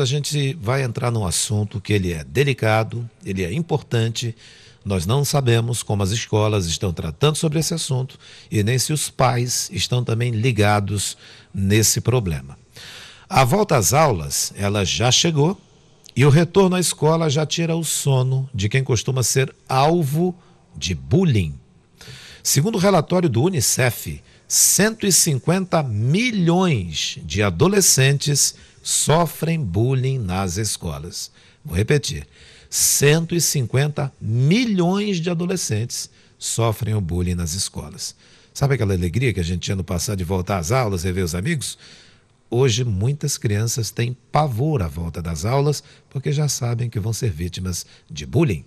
A gente vai entrar num assunto que ele é delicado, ele é importante. Nós não sabemos como as escolas estão tratando sobre esse assunto e nem se os pais estão também ligados nesse problema. A volta às aulas, ela já chegou e o retorno à escola já tira o sono de quem costuma ser alvo de bullying. Segundo o relatório do Unicef, 150 milhões de adolescentes sofrem bullying nas escolas. Vou repetir: 150 milhões de adolescentes sofrem o bullying nas escolas. Sabe aquela alegria que a gente tinha no passado de voltar às aulas, rever os amigos? Hoje, muitas crianças têm pavor à volta das aulas porque já sabem que vão ser vítimas de bullying.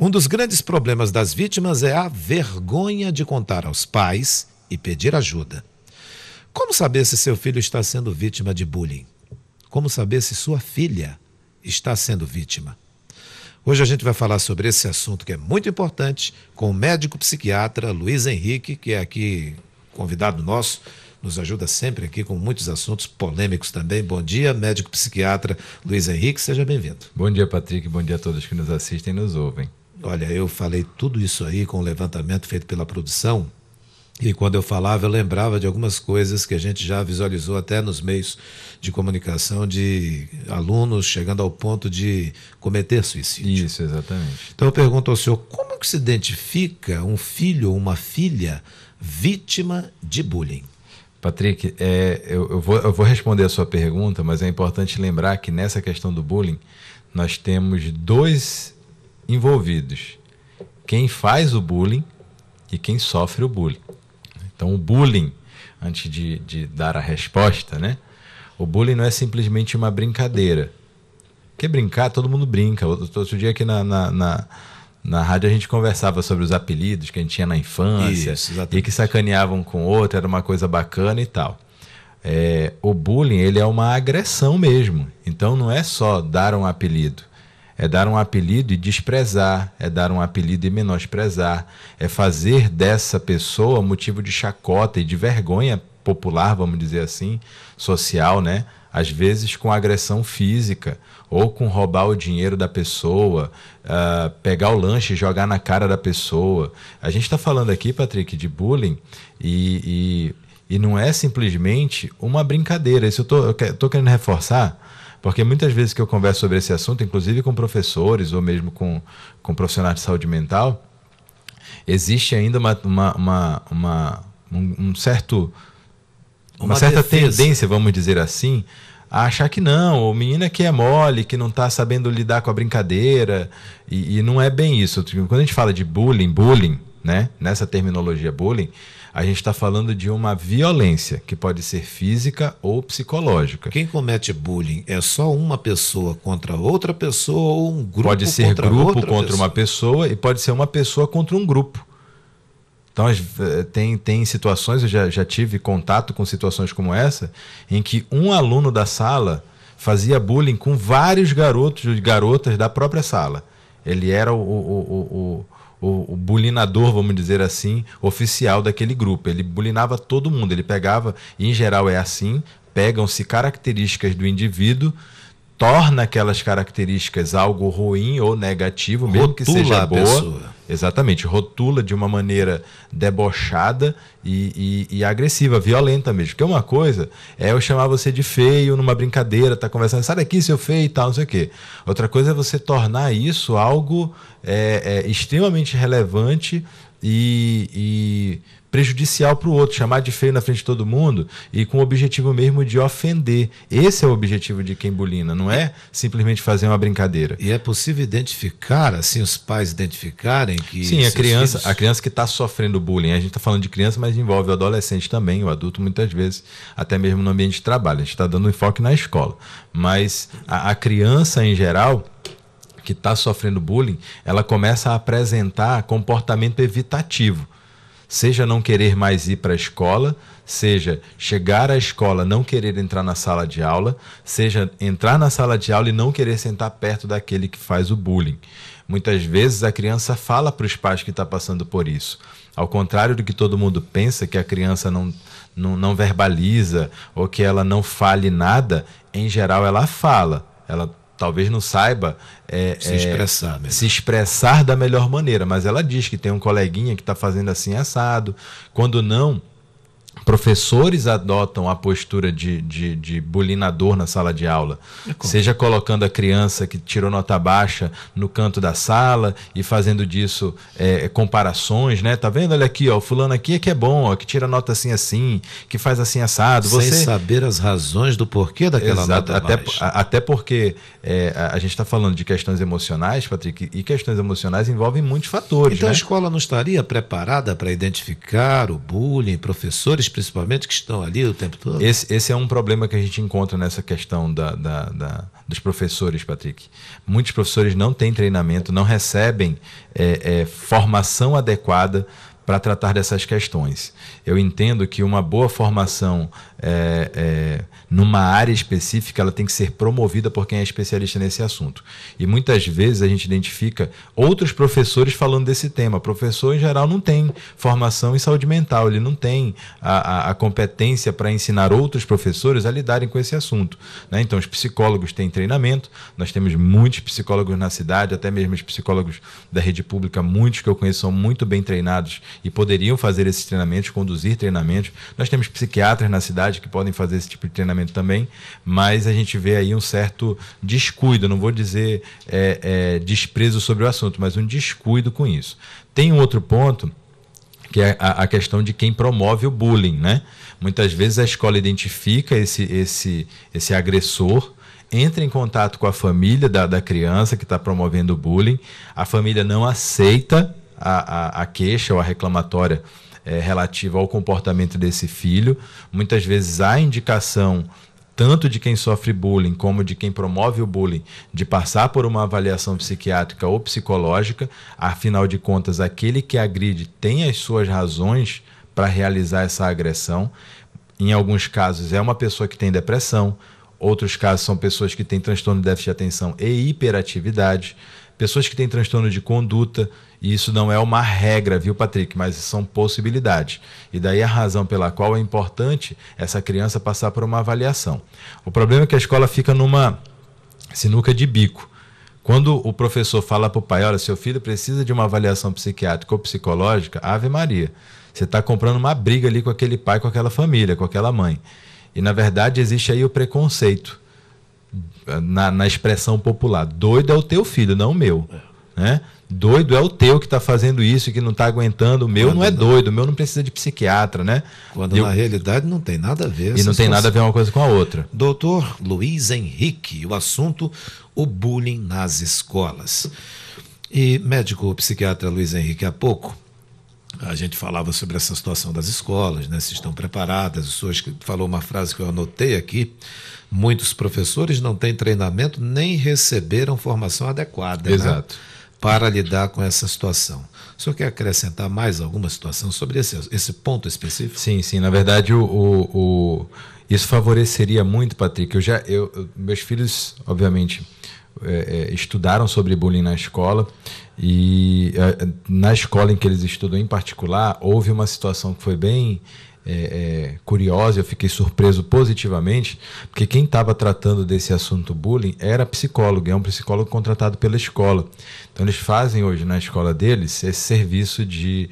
Um dos grandes problemas das vítimas é a vergonha de contar aos pais e pedir ajuda. Como saber se seu filho está sendo vítima de bullying? Como saber se sua filha está sendo vítima? Hoje a gente vai falar sobre esse assunto que é muito importante com o médico psiquiatra Luiz Henrique, que é aqui convidado nosso, nos ajuda sempre aqui com muitos assuntos polêmicos também. Bom dia, médico psiquiatra Luiz Henrique, seja bem-vindo. Bom dia, Patrick, bom dia a todos que nos assistem e nos ouvem. Olha, eu falei tudo isso aí com o levantamento feito pela produção e quando eu falava, eu lembrava de algumas coisas que a gente já visualizou até nos meios de comunicação de alunos chegando ao ponto de cometer suicídio. Isso, exatamente. Então eu pergunto ao senhor, como que se identifica um filho ou uma filha vítima de bullying? Patrick, é, eu, eu, vou, eu vou responder a sua pergunta, mas é importante lembrar que nessa questão do bullying, nós temos dois envolvidos: quem faz o bullying e quem sofre o bullying. Então, o bullying, antes de, de dar a resposta, né? O bullying não é simplesmente uma brincadeira. Porque brincar, todo mundo brinca. Outro, outro dia aqui na, na, na na rádio a gente conversava sobre os apelidos que a gente tinha na infância Isso, e que sacaneavam com outro, era uma coisa bacana e tal. É, o bullying ele é uma agressão mesmo. Então não é só dar um apelido é dar um apelido e desprezar, é dar um apelido e menosprezar, é fazer dessa pessoa motivo de chacota e de vergonha popular, vamos dizer assim, social, né? Às vezes com agressão física, ou com roubar o dinheiro da pessoa, uh, pegar o lanche e jogar na cara da pessoa. A gente está falando aqui, Patrick, de bullying e, e, e, não é simplesmente uma brincadeira. Isso eu estou querendo reforçar porque muitas vezes que eu converso sobre esse assunto, inclusive com professores ou mesmo com, com profissionais de saúde mental, existe ainda uma, uma, uma, uma um, um, certo. Uma, uma certa defesa. tendência, vamos dizer assim, a achar que não, o menino é que é mole, que não está sabendo lidar com a brincadeira, e, e, não é bem isso. Quando a gente fala de bullying, bullying, né? Nessa terminologia bullying, a gente está falando de uma violência que pode ser física ou psicológica. Quem comete bullying é só uma pessoa contra outra pessoa ou um grupo Pode ser contra grupo contra pessoa. uma pessoa e pode ser uma pessoa contra um grupo. Então, eh, tem, tem situações, eu já, já tive contato com situações como essa, em que um aluno da sala fazia bullying com vários garotos e garotas da própria sala. Ele era o, o, o, o o, o bulinador, vamos dizer assim, oficial daquele grupo. Ele bulinava todo mundo, ele pegava, e em geral é assim, pegam-se características do indivíduo torna aquelas características algo ruim ou negativo, mesmo rotula que seja boa. Pessoa. Exatamente, rotula de uma maneira debochada e, e, e, agressiva, violenta mesmo. Porque uma coisa é eu chamar você de feio numa brincadeira, tá conversando, sai daqui, seu feio e tal, não sei o quê. Outra coisa é você tornar isso algo é, é, extremamente relevante e, e prejudicial para o outro, chamar de feio na frente de todo mundo e com o objetivo mesmo de ofender. Esse é o objetivo de quem bulina, não é simplesmente fazer uma brincadeira. E é possível identificar, assim, os pais identificarem que. Sim, a criança, filhos... a criança que está sofrendo bullying. A gente está falando de criança, mas envolve o adolescente também, o adulto muitas vezes, até mesmo no ambiente de trabalho. A gente está dando enfoque na escola. Mas a, a criança em geral que está sofrendo bullying, ela começa a apresentar comportamento evitativo. Seja não querer mais ir para a escola, seja chegar à escola, não querer entrar na sala de aula, seja entrar na sala de aula e não querer sentar perto daquele que faz o bullying. Muitas vezes a criança fala para os pais que está passando por isso. Ao contrário do que todo mundo pensa, que a criança não, não, não verbaliza ou que ela não fale nada, em geral ela fala. Ela talvez não saiba é, se, é, expressar é, se expressar da melhor maneira, mas ela diz que tem um coleguinha que está fazendo assim assado. Quando não, professores adotam a postura de, de, de bulinador na sala de aula, é seja colocando a criança que tirou nota baixa no canto da sala e fazendo disso é, comparações, né? Tá vendo? Olha aqui, ó, fulano aqui é que é bom, ó, que tira nota assim assim, que faz assim assado. Você... Sem saber as razões do porquê daquela Exato, nota até, baixa. Até porque é, a, gente está falando de questões emocionais, Patrick, e questões emocionais envolvem muitos fatores. Então né? a escola não estaria preparada para identificar o bullying, professores principalmente, que estão ali o tempo todo. Esse, esse é um problema que a gente encontra nessa questão da, da, da dos professores, Patrick. Muitos professores não têm treinamento, não recebem é, é, formação adequada para tratar dessas questões. Eu entendo que uma boa formação é, é, numa área específica, ela tem que ser promovida por quem é especialista nesse assunto. E muitas vezes a gente identifica outros professores falando desse tema. O professor, em geral, não tem formação em saúde mental, ele não tem a, a, a competência para ensinar outros professores a lidarem com esse assunto. Né? Então, os psicólogos têm treinamento, nós temos muitos psicólogos na cidade, até mesmo os psicólogos da rede pública, muitos que eu conheço são muito bem treinados e poderiam fazer esses treinamentos, conduzir treinamentos. Nós temos psiquiatras na cidade idade que podem fazer esse tipo de treinamento também, mas a gente vê aí um certo descuido, não vou dizer é, é, desprezo sobre o assunto, mas um descuido com isso. Tem um outro ponto que é a, a, questão de quem promove o bullying, né? Muitas vezes a escola identifica esse, esse, esse agressor, entra em contato com a família da, da criança que está promovendo o bullying, a família não aceita a, a, a queixa ou a reclamatória é, relativa ao comportamento desse filho. Muitas vezes há indicação tanto de quem sofre bullying como de quem promove o bullying, de passar por uma avaliação psiquiátrica ou psicológica, afinal de contas, aquele que agride tem as suas razões para realizar essa agressão. Em alguns casos, é uma pessoa que tem depressão, outros casos, são pessoas que têm transtorno de déficit de atenção e hiperatividade pessoas que têm transtorno de conduta, e isso não é uma regra, viu, Patrick, mas são possibilidades. E daí a razão pela qual é importante essa criança passar por uma avaliação. O problema é que a escola fica numa sinuca de bico. Quando o professor fala para o pai, olha, seu filho precisa de uma avaliação psiquiátrica ou psicológica, Ave Maria. Você está comprando uma briga ali com aquele pai, com aquela família, com aquela mãe. E na verdade existe aí o preconceito na, na, expressão popular, doido é o teu filho, não o meu. É. Né? Doido é o teu que está fazendo isso e que não está aguentando. O meu Quando não é doido, o meu não precisa de psiquiatra, né? Quando Eu... na realidade não tem nada a ver. E não tem nada a ver uma coisa com a outra. Doutor Luiz Henrique, o assunto: o bullying nas escolas. E médico psiquiatra Luiz Henrique, há pouco, a gente falava sobre essa situação das escolas, né? se estão preparadas. O senhor falou uma frase que eu anotei aqui: muitos professores não têm treinamento nem receberam formação adequada né? para lidar com essa situação. O senhor quer acrescentar mais alguma situação sobre esse, esse ponto específico? Sim, sim. Na verdade, o, o, o... isso favoreceria muito, Patrick. Eu já, eu, meus filhos, obviamente é, é, estudaram sobre bullying na escola e é, na escola em que eles estudam em particular houve uma situação que foi bem é, é, curiosa, eu fiquei surpreso positivamente, porque quem estava tratando desse assunto bullying era psicólogo, é um psicólogo contratado pela escola. Então eles fazem hoje na escola deles esse serviço de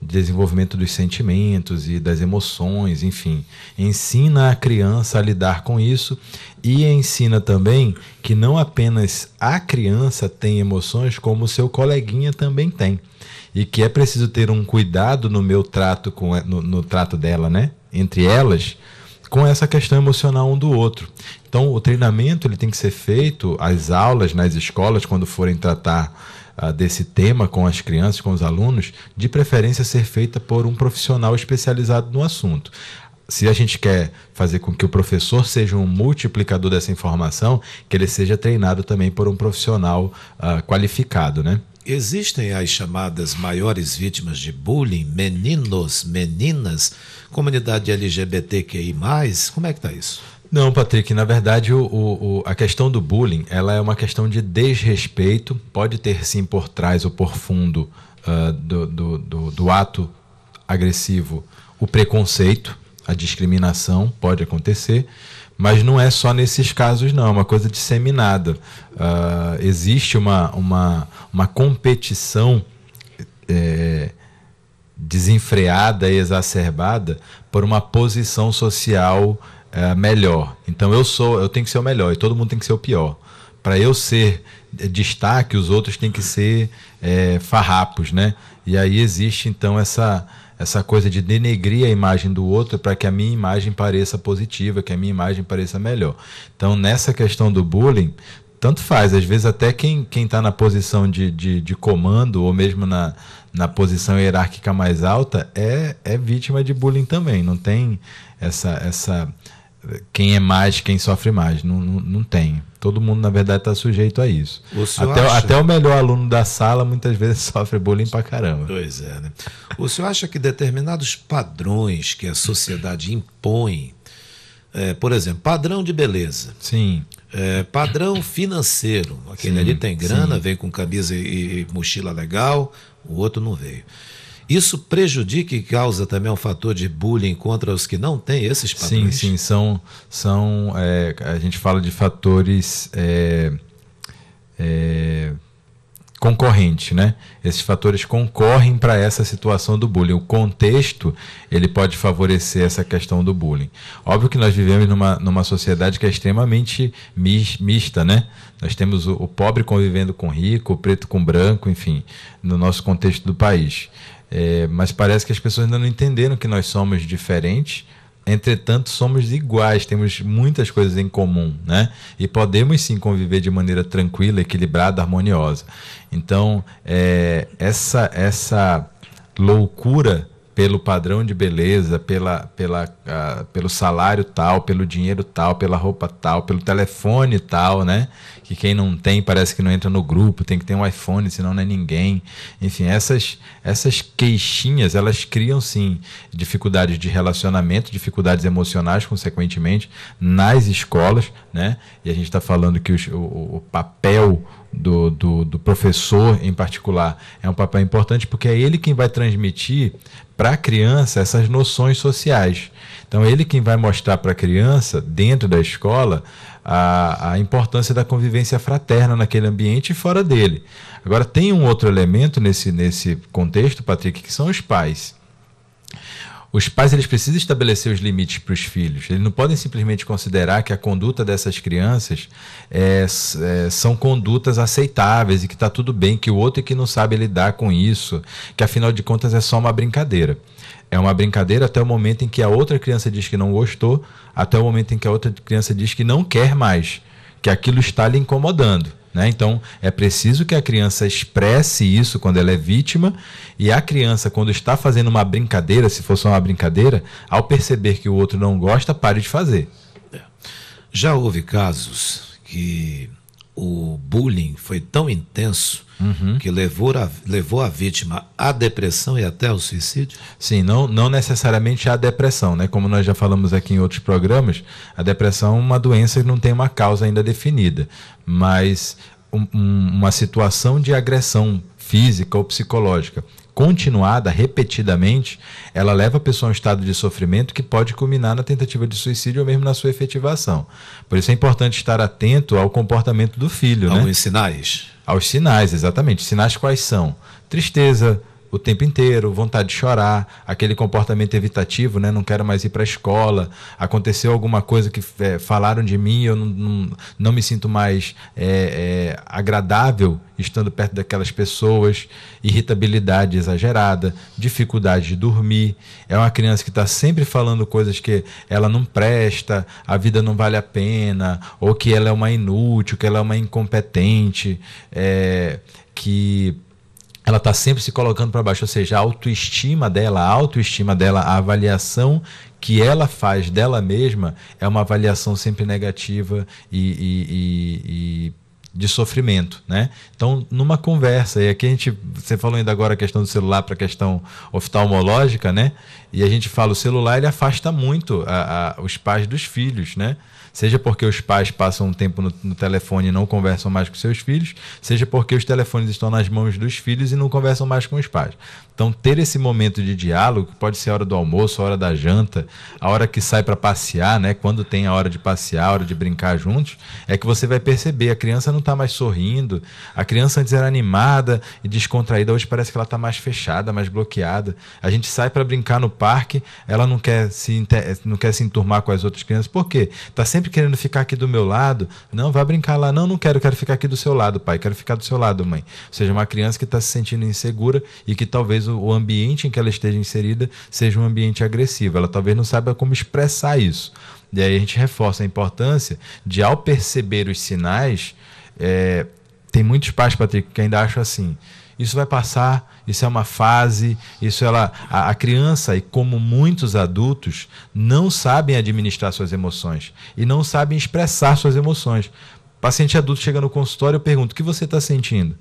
desenvolvimento dos sentimentos e das emoções, enfim. Ensina a criança a lidar com isso e ensina também que não apenas a criança tem emoções, como o seu coleguinha também tem e que é preciso ter um cuidado no meu trato com no, no trato dela, né? Entre elas, com essa questão emocional um do outro. Então, o treinamento ele tem que ser feito as aulas nas escolas quando forem tratar uh, desse tema com as crianças, com os alunos, de preferência ser feita por um profissional especializado no assunto se a gente quer fazer com que o professor seja um multiplicador dessa informação, que ele seja treinado também por um profissional uh, qualificado, né? Existem as chamadas maiores vítimas de bullying, meninos, meninas, comunidade LGBTQI+, como é que está isso? Não, Patrick, na verdade o, o, a questão do bullying ela é uma questão de desrespeito, pode ter sim por trás ou por fundo uh, do, do, do, do ato agressivo o preconceito, a discriminação pode acontecer, mas não é só nesses casos, não, é uma coisa disseminada. Uh, existe uma, uma, uma competição é, desenfreada e exacerbada por uma posição social é, melhor. Então eu sou, eu tenho que ser o melhor e todo mundo tem que ser o pior. Para eu ser destaque, os outros têm que ser é, farrapos, né? E aí existe então essa essa coisa de denegrir a imagem do outro para que a minha imagem pareça positiva, que a minha imagem pareça melhor. Então, nessa questão do bullying, tanto faz. Às vezes, até quem está na posição de, de, de, comando ou mesmo na, na posição hierárquica mais alta é, é vítima de bullying também. Não tem essa essa quem é mais, quem sofre mais. Não, não, não tem. Todo mundo, na verdade, está sujeito a isso. Até, até, o melhor aluno da sala muitas vezes sofre bullying pra caramba. Pois é, né? O senhor acha que determinados padrões que a sociedade impõe, é, por exemplo, padrão de beleza. Sim. É, padrão financeiro. Aquele sim, ali tem grana, sim. vem com camisa e, e mochila legal, o outro não veio. Isso prejudica e causa também um fator de bullying contra os que não têm esses padrões? Sim, sim, são, são é, a gente fala de fatores é, é, concorrente, né? Esses fatores concorrem para essa situação do bullying. O contexto ele pode favorecer essa questão do bullying. Óbvio que nós vivemos numa, numa sociedade que é extremamente mis, mista, né? Nós temos o, o pobre convivendo com o rico, o preto com o branco, enfim, no nosso contexto do país. É, mas parece que as pessoas ainda não entenderam que nós somos diferentes. Entretanto, somos iguais, temos muitas coisas em comum, né? E podemos sim conviver de maneira tranquila, equilibrada, harmoniosa. Então, é, essa essa loucura pelo padrão de beleza, pela, pela, uh, pelo salário tal, pelo dinheiro tal, pela roupa tal, pelo telefone tal, né? que quem não tem parece que não entra no grupo, tem que ter um iPhone, senão não é ninguém. Enfim, essas, essas queixinhas, elas criam sim dificuldades de relacionamento, dificuldades emocionais, consequentemente, nas escolas, né? E a gente está falando que os, o, o papel do, do, do, professor em particular é um papel importante porque é ele quem vai transmitir para a criança essas noções sociais. Então, ele quem vai mostrar para a criança, dentro da escola, a, a importância da convivência fraterna naquele ambiente e fora dele. Agora, tem um outro elemento nesse, nesse contexto, Patrick, que são os pais os pais eles precisam estabelecer os limites para os filhos. Eles não podem simplesmente considerar que a conduta dessas crianças é, é, são condutas aceitáveis e que está tudo bem, que o outro é que não sabe lidar com isso, que afinal de contas é só uma brincadeira. É uma brincadeira até o momento em que a outra criança diz que não gostou, até o momento em que a outra criança diz que não quer mais, que aquilo está lhe incomodando. Né? Então, é preciso que a criança expresse isso quando ela é vítima, e a criança, quando está fazendo uma brincadeira, se for só uma brincadeira, ao perceber que o outro não gosta, pare de fazer. É. Já houve casos que o bullying foi tão intenso uhum. que levou a, levou a vítima à depressão e até ao suicídio? Sim, não, não necessariamente à depressão, né? Como nós já falamos aqui em outros programas, a depressão é uma doença que não tem uma causa ainda definida, mas um, um, uma situação de agressão física ou psicológica continuada, repetidamente, ela leva a pessoa a um estado de sofrimento que pode culminar na tentativa de suicídio ou mesmo na sua efetivação. Por isso é importante estar atento ao comportamento do filho. Alguns né? sinais. Aos sinais, exatamente. Sinais quais são? Tristeza, o tempo inteiro, vontade de chorar, aquele comportamento evitativo, né? Não quero mais ir para a escola. Aconteceu alguma coisa que é, falaram de mim, eu não, não, não me sinto mais é, é, agradável estando perto daquelas pessoas. Irritabilidade exagerada, dificuldade de dormir. É uma criança que está sempre falando coisas que ela não presta, a vida não vale a pena, ou que ela é uma inútil, que ela é uma incompetente, é, que ela está sempre se colocando para baixo, ou seja, a autoestima dela, a autoestima dela, a avaliação que ela faz dela mesma é uma avaliação sempre negativa e, e, e, e de sofrimento, né? Então, numa conversa, e aqui a gente, você falou ainda agora a questão do celular para a questão oftalmológica, né? E a gente fala, o celular ele afasta muito a, a, os pais dos filhos, né? Seja porque os pais passam um tempo no, no, telefone e não conversam mais com seus filhos, seja porque os telefones estão nas mãos dos filhos e não conversam mais com os pais. Então, ter esse momento de diálogo, que pode ser a hora do almoço, a hora da janta, a hora que sai para passear, né? Quando tem a hora de passear, a hora de brincar juntos, é que você vai perceber a criança não está mais sorrindo, a criança antes era animada e descontraída, hoje parece que ela está mais fechada, mais bloqueada. A gente sai para brincar no parque, ela não quer se não quer se enturmar com as outras crianças. Por quê? Está sempre sempre querendo ficar aqui do meu lado. Não, vai brincar lá. Não, não quero, quero ficar aqui do seu lado, pai. Quero ficar do seu lado, mãe. Ou seja, uma criança que está se sentindo insegura e que talvez o ambiente em que ela esteja inserida seja um ambiente agressivo. Ela talvez não saiba como expressar isso. E aí a gente reforça a importância de, ao perceber os sinais, é... tem muitos pais, Patrick, que ainda acham assim. Isso vai passar, isso é uma fase, isso ela. A, a criança, e como muitos adultos, não sabem administrar suas emoções e não sabem expressar suas emoções. Paciente adulto chega no consultório, eu pergunto: o que você está sentindo?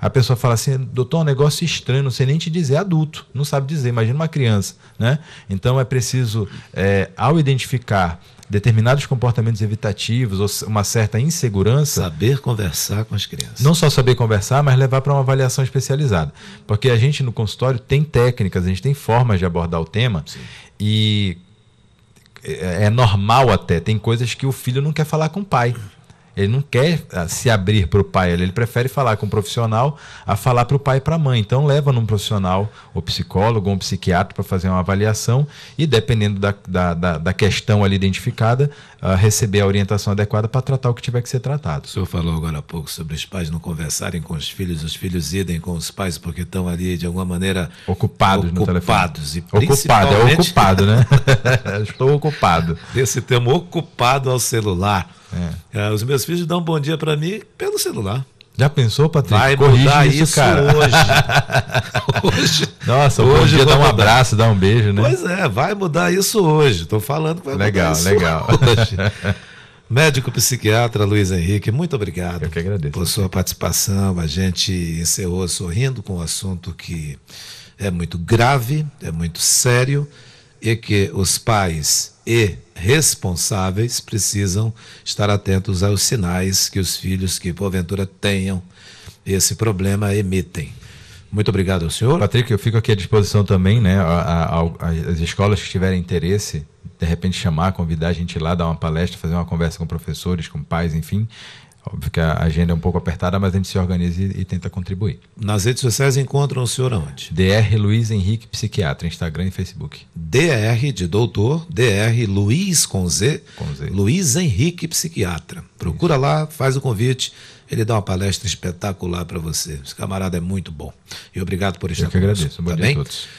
A pessoa fala assim, doutor, um negócio estranho, não sei nem te dizer, é adulto, não sabe dizer, imagina uma criança, né? Então é preciso, é, ao identificar determinados comportamentos evitativos ou uma certa insegurança. Saber conversar com as crianças. Não só saber conversar, mas levar para uma avaliação especializada. Porque a gente no consultório tem técnicas, a gente tem formas de abordar o tema Sim. e é, é normal até, tem coisas que o filho não quer falar com o pai. Ele não quer ah, se abrir para o pai, ele prefere falar com o um profissional a falar para o pai e para a mãe. Então leva num profissional, ou psicólogo, ou um psiquiatra para fazer uma avaliação e, dependendo da, da, da, da questão ali identificada, uh, receber a orientação adequada para tratar o que tiver que ser tratado. O senhor falou agora há pouco sobre os pais não conversarem com os filhos, os filhos idem com os pais porque estão ali de alguma maneira ocupados, ocupados no telefone. E ocupado, é ocupado, né? Estou ocupado. Esse termo ocupado ao celular. É. é. os meus filhos dão um bom dia para mim pelo celular. Já pensou, Patrícia? Vai Corrige mudar isso, isso cara. hoje. hoje. Nossa, hoje podia dar um mudar. abraço, dar um beijo, né? Pois é, vai mudar isso hoje. Estou falando que vai legal, mudar isso legal. hoje. Médico psiquiatra Luiz Henrique, muito obrigado. Eu que agradeço. Por sua participação. A gente encerrou sorrindo com um assunto que é muito grave, é muito sério e que os pais e responsáveis precisam estar atentos aos sinais que os filhos que porventura tenham esse problema emitem. Muito obrigado senhor. Patrick, eu fico aqui à disposição também, né? A, a, as escolas que tiverem interesse, de repente chamar, convidar a gente lá, dar uma palestra, fazer uma conversa com professores, com pais, enfim. Óbvio que a agenda é um pouco apertada, mas a gente se organiza e, e tenta contribuir. Nas redes sociais encontram o senhor aonde? DR Luiz Henrique Psiquiatra, Instagram e Facebook. DR de doutor, DR Luiz com Z, com Z. Luiz Henrique Psiquiatra. Procura Isso. lá, faz o convite, ele dá uma palestra espetacular para você. Esse camarada é muito bom. E obrigado por estar Eu que agradeço. bom tá dia bem? a todos.